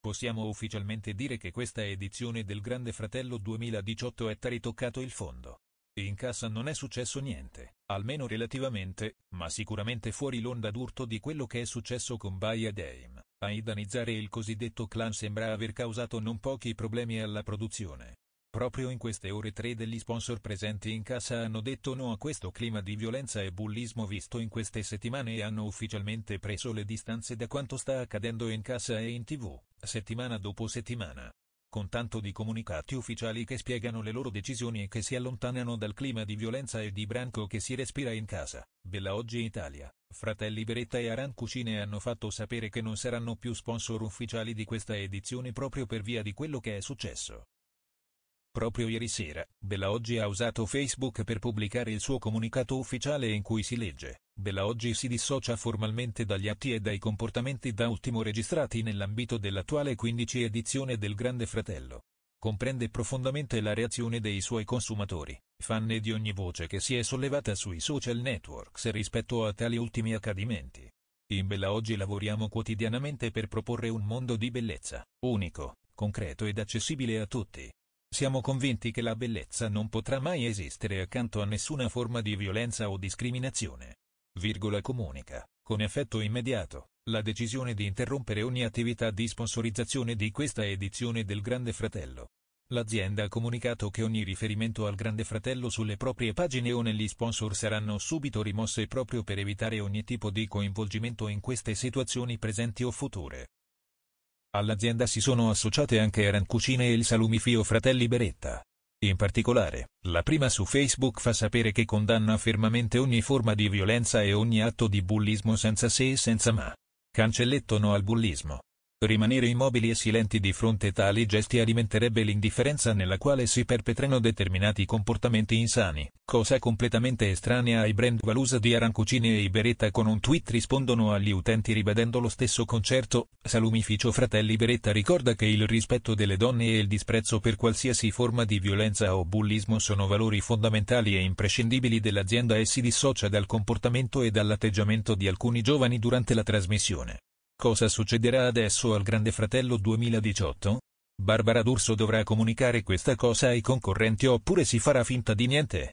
Possiamo ufficialmente dire che questa edizione del Grande Fratello 2018 è taritoccato il fondo. In cassa non è successo niente, almeno relativamente, ma sicuramente fuori l'onda d'urto di quello che è successo con Baia Dame. A idanizzare il cosiddetto clan sembra aver causato non pochi problemi alla produzione. Proprio in queste ore tre degli sponsor presenti in cassa hanno detto no a questo clima di violenza e bullismo visto in queste settimane e hanno ufficialmente preso le distanze da quanto sta accadendo in cassa e in tv settimana dopo settimana. Con tanto di comunicati ufficiali che spiegano le loro decisioni e che si allontanano dal clima di violenza e di branco che si respira in casa, Bella Oggi Italia, Fratelli Beretta e Aran Cucine hanno fatto sapere che non saranno più sponsor ufficiali di questa edizione proprio per via di quello che è successo. Proprio ieri sera, Bella Oggi ha usato Facebook per pubblicare il suo comunicato ufficiale in cui si legge, Bella oggi si dissocia formalmente dagli atti e dai comportamenti da ultimo registrati nell'ambito dell'attuale 15 edizione del Grande Fratello. Comprende profondamente la reazione dei suoi consumatori, fan di ogni voce che si è sollevata sui social networks rispetto a tali ultimi accadimenti. In Bella oggi lavoriamo quotidianamente per proporre un mondo di bellezza, unico, concreto ed accessibile a tutti. Siamo convinti che la bellezza non potrà mai esistere accanto a nessuna forma di violenza o discriminazione virgola comunica, con effetto immediato, la decisione di interrompere ogni attività di sponsorizzazione di questa edizione del Grande Fratello. L'azienda ha comunicato che ogni riferimento al Grande Fratello sulle proprie pagine o negli sponsor saranno subito rimosse proprio per evitare ogni tipo di coinvolgimento in queste situazioni presenti o future. All'azienda si sono associate anche Eran Cucine e il Salumifio Fratelli Beretta. In particolare, la prima su Facebook fa sapere che condanna fermamente ogni forma di violenza e ogni atto di bullismo senza se e senza ma. Cancelletto no al bullismo. Rimanere immobili e silenti di fronte a tali gesti alimenterebbe l'indifferenza nella quale si perpetrano determinati comportamenti insani, cosa completamente estranea ai brand valusa di Arancucini e Iberetta con un tweet rispondono agli utenti ribadendo lo stesso concerto, Salumificio Fratelli Beretta ricorda che il rispetto delle donne e il disprezzo per qualsiasi forma di violenza o bullismo sono valori fondamentali e imprescindibili dell'azienda e si dissocia dal comportamento e dall'atteggiamento di alcuni giovani durante la trasmissione. Cosa succederà adesso al Grande Fratello 2018? Barbara D'Urso dovrà comunicare questa cosa ai concorrenti oppure si farà finta di niente.